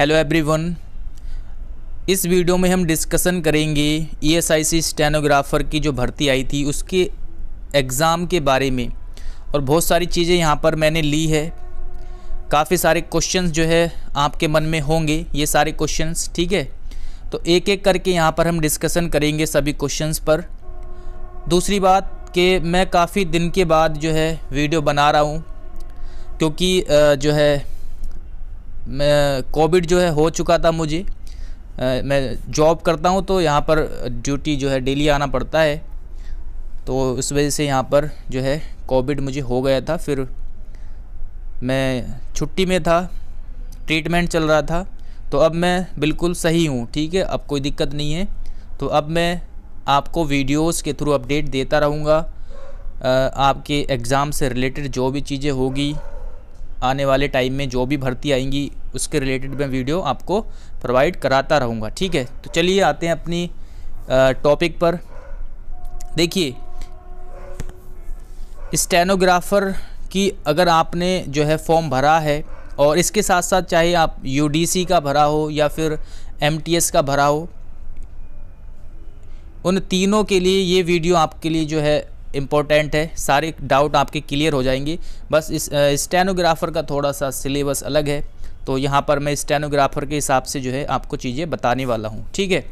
hello everyone इस video में हम डिस्कशन करेंगे ईएसआईसी e स्टेनोग्राफ़र की जो भर्ती आई थी उसके एग्ज़ाम के बारे में और बहुत सारी चीज़ें यहाँ पर मैंने ली है काफ़ी सारे क्वेश्चंस जो है आपके मन में होंगे ये सारे क्वेश्चंस ठीक है तो एक एक करके यहाँ पर हम डिस्कशन करेंगे सभी क्वेश्चंस पर दूसरी बात कि मैं काफ़ी दिन के बाद जो है वीडियो बना रहा हूँ क्योंकि जो है कोविड जो है हो चुका था मुझे मैं जॉब करता हूँ तो यहाँ पर ड्यूटी जो है डेली आना पड़ता है तो उस वजह से यहाँ पर जो है कोविड मुझे हो गया था फिर मैं छुट्टी में था ट्रीटमेंट चल रहा था तो अब मैं बिल्कुल सही हूँ ठीक है अब कोई दिक्कत नहीं है तो अब मैं आपको वीडियोस के थ्रू अपडेट देता रहूँगा आपके एग्ज़ाम से रिलेटेड जो भी चीज़ें होगी आने वाले टाइम में जो भी भर्ती आएंगी उसके रिलेटेड मैं वीडियो आपको प्रोवाइड कराता रहूँगा ठीक है तो चलिए आते हैं अपनी टॉपिक पर देखिए स्टेनोग्राफ़र की अगर आपने जो है फॉर्म भरा है और इसके साथ साथ चाहे आप यू का भरा हो या फिर एम का भरा हो उन तीनों के लिए ये वीडियो आपके लिए जो है इम्पोर्टेंट है सारे डाउट आपके क्लियर हो जाएंगे बस इस स्टेनोग्राफ़र का थोड़ा सा सिलेबस अलग है तो यहाँ पर मैं स्टेनोग्राफ़र के हिसाब से जो है आपको चीज़ें बताने वाला हूँ ठीक है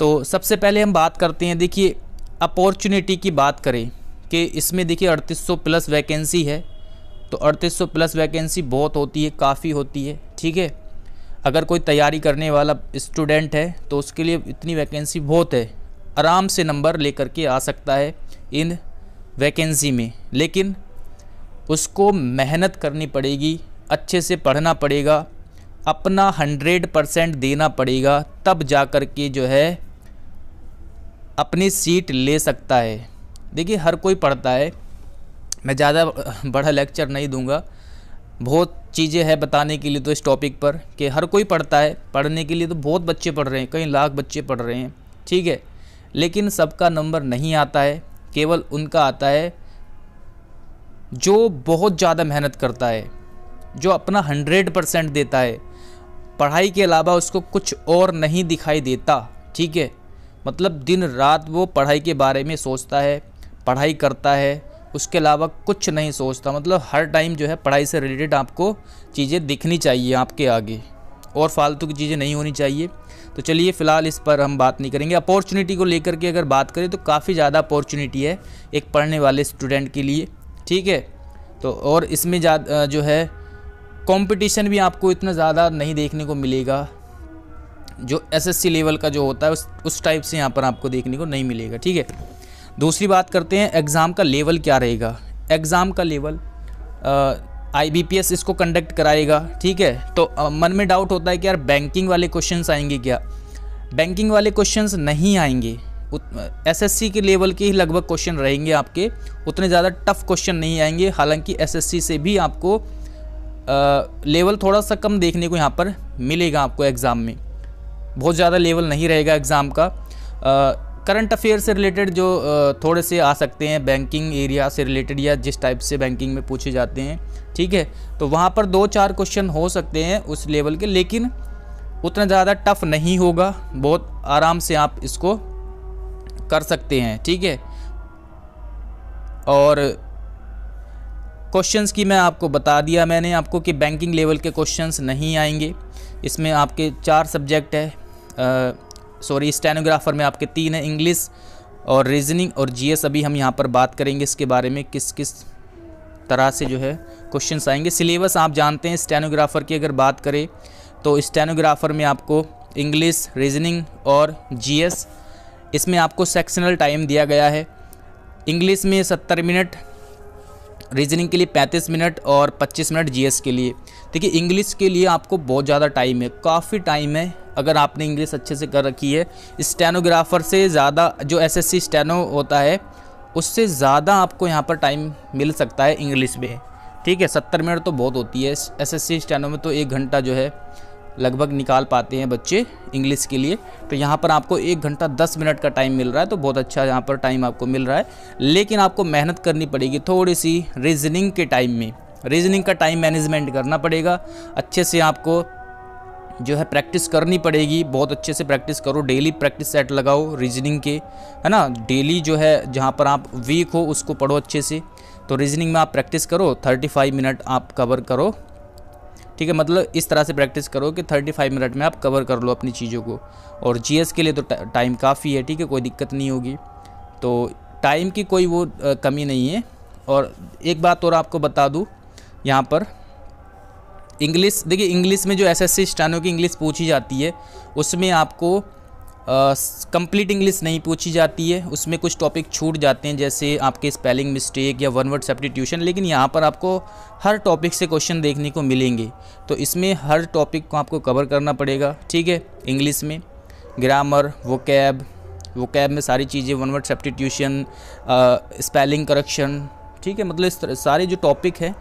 तो सबसे पहले हम बात करते हैं देखिए अपॉर्चुनिटी की बात करें कि इसमें देखिए 3800 प्लस वैकेंसी है तो 3800 प्लस वैकेंसी बहुत होती है काफ़ी होती है ठीक है अगर कोई तैयारी करने वाला स्टूडेंट है तो उसके लिए इतनी वैकेंसी बहुत है आराम से नंबर लेकर के आ सकता है इन वैकेंसी में लेकिन उसको मेहनत करनी पड़ेगी अच्छे से पढ़ना पड़ेगा अपना हंड्रेड परसेंट देना पड़ेगा तब जा कर के जो है अपनी सीट ले सकता है देखिए हर कोई पढ़ता है मैं ज़्यादा बड़ा लेक्चर नहीं दूंगा बहुत चीज़ें हैं बताने के लिए तो इस टॉपिक पर कि हर कोई पढ़ता है पढ़ने के लिए तो बहुत बच्चे पढ़ रहे हैं कई लाख बच्चे पढ़ रहे हैं ठीक है लेकिन सबका नंबर नहीं आता है केवल उनका आता है जो बहुत ज़्यादा मेहनत करता है जो अपना हंड्रेड परसेंट देता है पढ़ाई के अलावा उसको कुछ और नहीं दिखाई देता ठीक है मतलब दिन रात वो पढ़ाई के बारे में सोचता है पढ़ाई करता है उसके अलावा कुछ नहीं सोचता मतलब हर टाइम जो है पढ़ाई से रिलेटेड आपको चीज़ें दिखनी चाहिए आपके आगे और फालतू की चीज़ें नहीं होनी चाहिए तो चलिए फ़िलहाल इस पर हम बात नहीं करेंगे अपॉर्चुनिटी को लेकर के अगर बात करें तो काफ़ी ज़्यादा अपॉर्चुनिटी है एक पढ़ने वाले स्टूडेंट के लिए ठीक है तो और इसमें जो है कंपटीशन भी आपको इतना ज़्यादा नहीं देखने को मिलेगा जो एसएससी लेवल का जो होता है उस उस टाइप से यहाँ पर आपको देखने को नहीं मिलेगा ठीक है दूसरी बात करते हैं एग्ज़ाम का लेवल क्या रहेगा एग्ज़ाम का लेवल आईबीपीएस इसको कंडक्ट कराएगा ठीक है तो मन में डाउट होता है कि यार बैंकिंग वाले क्वेश्चंस आएंगे क्या बैंकिंग वाले क्वेश्चंस नहीं आएंगे एसएससी के लेवल के ही लगभग क्वेश्चन रहेंगे आपके उतने ज़्यादा टफ क्वेश्चन नहीं आएंगे हालांकि एसएससी से भी आपको लेवल थोड़ा सा कम देखने को यहाँ पर मिलेगा आपको एग्ज़ाम में बहुत ज़्यादा लेवल नहीं रहेगा एग्ज़ाम का करंट अफेयर से रिलेटेड जो थोड़े से आ सकते हैं बैंकिंग एरिया से रिलेटेड या जिस टाइप से बैंकिंग में पूछे जाते हैं ठीक है तो वहाँ पर दो चार क्वेश्चन हो सकते हैं उस लेवल के लेकिन उतना ज़्यादा टफ नहीं होगा बहुत आराम से आप इसको कर सकते हैं ठीक है और क्वेश्चंस की मैं आपको बता दिया मैंने आपको कि बैंकिंग लेवल के क्वेश्चंस नहीं आएंगे इसमें आपके चार सब्जेक्ट है सॉरी स्टेनोग्राफर में आपके तीन हैं इंग्लिश और रीजनिंग और जीएस अभी हम यहाँ पर बात करेंगे इसके बारे में किस किस तरह से जो है क्वेश्चन आएंगे सिलेबस आप जानते हैं स्टेनोग्राफर की अगर बात करें तो स्टेनोग्राफर में आपको इंग्लिश रीजनिंग और एस इसमें आपको सेक्शनल टाइम दिया गया है इंग्लिश में सत्तर मिनट रीजनिंग के लिए पैंतीस मिनट और पच्चीस मिनट जीएस के लिए देखिए इंग्लिश के लिए आपको बहुत ज़्यादा टाइम है काफ़ी टाइम है अगर आपने इंग्लिश अच्छे से कर रखी है स्टेनोग्राफर से ज़्यादा जो एसएससी स्टेनो होता है उससे ज़्यादा आपको यहाँ पर टाइम मिल सकता है इंग्लिश में ठीक है सत्तर मिनट तो बहुत होती है एसएससी स्टेनो में तो एक घंटा जो है लगभग निकाल पाते हैं बच्चे इंग्लिश के लिए तो यहाँ पर आपको एक घंटा दस मिनट का टाइम मिल रहा है तो बहुत अच्छा यहाँ पर टाइम आपको मिल रहा है लेकिन आपको मेहनत करनी पड़ेगी थोड़ी सी रीजनिंग के टाइम में रीजनिंग का टाइम मैनेजमेंट करना पड़ेगा अच्छे से आपको जो है प्रैक्टिस करनी पड़ेगी बहुत अच्छे से प्रैक्टिस करो डेली प्रैक्टिस सेट लगाओ रीजनिंग के है ना डेली जो है जहाँ पर आप वीक हो उसको पढ़ो अच्छे से तो रीजनिंग में आप प्रैक्टिस करो 35 मिनट आप कवर करो ठीक है मतलब इस तरह से प्रैक्टिस करो कि 35 मिनट में आप कवर कर लो अपनी चीज़ों को और जी के लिए तो टाइम काफ़ी है ठीक है कोई दिक्कत नहीं होगी तो टाइम की कोई वो कमी नहीं है और एक बात और आपको बता दूँ यहाँ पर इंग्लिश देखिए इंग्लिश में जो एस एस सी स्टानो की इंग्लिश पूछी जाती है उसमें आपको कंप्लीट इंग्लिश नहीं पूछी जाती है उसमें कुछ टॉपिक छूट जाते हैं जैसे आपके स्पेलिंग मिस्टेक या वन वर्ड सब्सटीट्यूशन लेकिन यहाँ पर आपको हर टॉपिक से क्वेश्चन देखने को मिलेंगे तो इसमें हर टॉपिक को आपको कवर करना पड़ेगा ठीक है इंग्लिश में ग्रामर वो कैब वो कैब में सारी चीज़ें one word substitution spelling correction ठीक है मतलब इस सारे जो टॉपिक हैं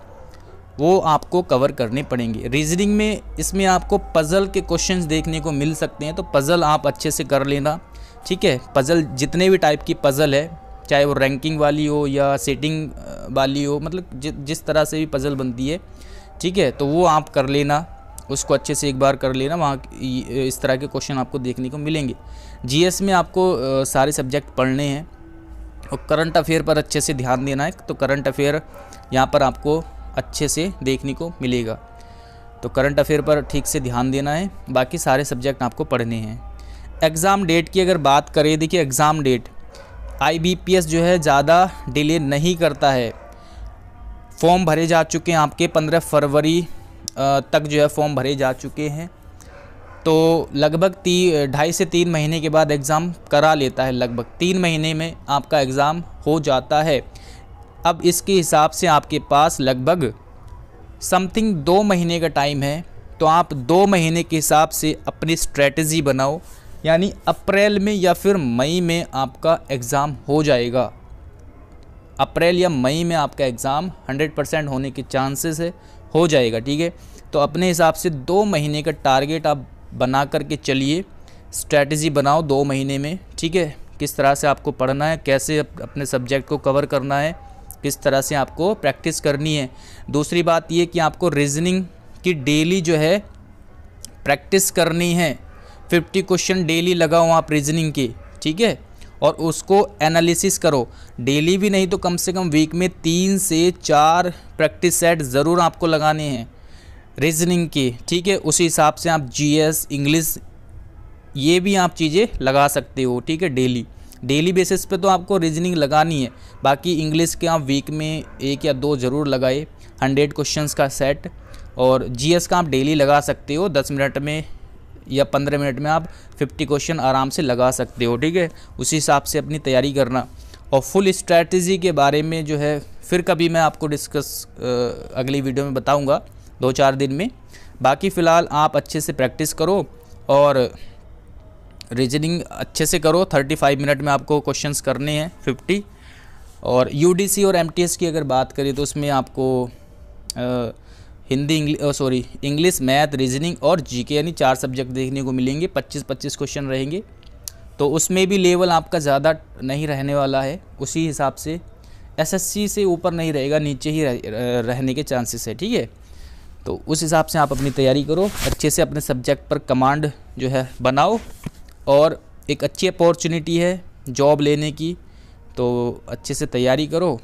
वो आपको कवर करने पड़ेंगे रीजनिंग में इसमें आपको पज़ल के क्वेश्चंस देखने को मिल सकते हैं तो पज़ल आप अच्छे से कर लेना ठीक है पज़ल जितने भी टाइप की पज़ल है चाहे वो रैंकिंग वाली हो या सेटिंग वाली हो मतलब जि, जिस तरह से भी पज़ल बनती है ठीक है तो वो आप कर लेना उसको अच्छे से एक बार कर लेना वहाँ इस तरह के क्वेश्चन आपको देखने को मिलेंगे जीएस में आपको सारे सब्जेक्ट पढ़ने हैं और करंट अफेयर पर अच्छे से ध्यान देना है तो करंट अफेयर यहाँ पर आपको अच्छे से देखने को मिलेगा तो करंट अफेयर पर ठीक से ध्यान देना है बाकी सारे सब्जेक्ट आपको पढ़ने हैं एग्ज़ाम डेट की अगर बात करें देखिए एग्ज़ाम डेट आईबीपीएस जो है ज़्यादा डिले नहीं करता है फॉर्म भरे जा चुके हैं आपके पंद्रह फरवरी तक जो है फॉर्म भरे जा चुके हैं तो लगभग ती ढाई से तीन महीने के बाद एग्ज़ाम करा लेता है लगभग तीन महीने में आपका एग्ज़ाम हो जाता है अब इसके हिसाब से आपके पास लगभग समथिंग दो महीने का टाइम है तो आप दो महीने के हिसाब से अपनी स्ट्रेटजी बनाओ यानी अप्रैल में या फिर मई में आपका एग्ज़ाम हो जाएगा अप्रैल या मई में आपका एग्ज़ाम 100 परसेंट होने के चांसेस है हो जाएगा ठीक है तो अपने हिसाब से दो महीने का टारगेट आप बना करके चलिए स्ट्रेटजी बनाओ दो महीने में ठीक है किस तरह से आपको पढ़ना है कैसे अपने सब्जेक्ट को कवर करना है किस तरह से आपको प्रैक्टिस करनी है दूसरी बात ये कि आपको रीजनिंग की डेली जो है प्रैक्टिस करनी है फिफ्टी क्वेश्चन डेली लगाओ आप रीजनिंग की ठीक है और उसको एनालिसिस करो डेली भी नहीं तो कम से कम वीक में तीन से चार प्रैक्टिस सेट ज़रूर आपको लगाने हैं रीजनिंग की ठीक है उसी हिसाब से आप जीएस इंग्लिश ये भी आप चीज़ें लगा सकते हो ठीक है डेली डेली बेसिस पे तो आपको रीजनिंग लगानी है बाकी इंग्लिश के आप वीक में एक या दो ज़रूर लगाए हंड्रेड क्वेश्चंस का सेट और जीएस का आप डेली लगा सकते हो दस मिनट में या पंद्रह मिनट में आप फिफ्टी क्वेश्चन आराम से लगा सकते हो ठीक है उसी हिसाब से अपनी तैयारी करना और फुल स्ट्रैटेजी के बारे में जो है फिर कभी मैं आपको डिस्कस अगली वीडियो में बताऊँगा दो चार दिन में बाकी फ़िलहाल आप अच्छे से प्रैक्टिस करो और रीजनिंग अच्छे से करो 35 मिनट में आपको क्वेश्चंस करने हैं 50 और यूडीसी और एमटीएस की अगर बात करें तो उसमें आपको आ, Hindi sorry English math reasoning और जीके यानी चार सब्जेक्ट देखने को मिलेंगे 25-25 क्वेश्चन रहेंगे तो उसमें भी लेवल आपका ज़्यादा नहीं रहने वाला है उसी हिसाब से एस से ऊपर नहीं रहेगा नीचे ही रह, रहने के चांसेस है ठीक है तो उस हिसाब से आप अपनी तैयारी करो अच्छे से अपने सब्जेक्ट पर कमांड जो है बनाओ और एक अच्छी अपॉर्चुनिटी है जॉब लेने की तो अच्छे से तैयारी करो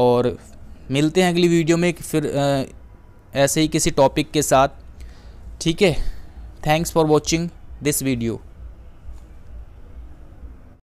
और मिलते हैं अगली वीडियो में फिर ऐसे ही किसी टॉपिक के साथ ठीक है thanks for watching this video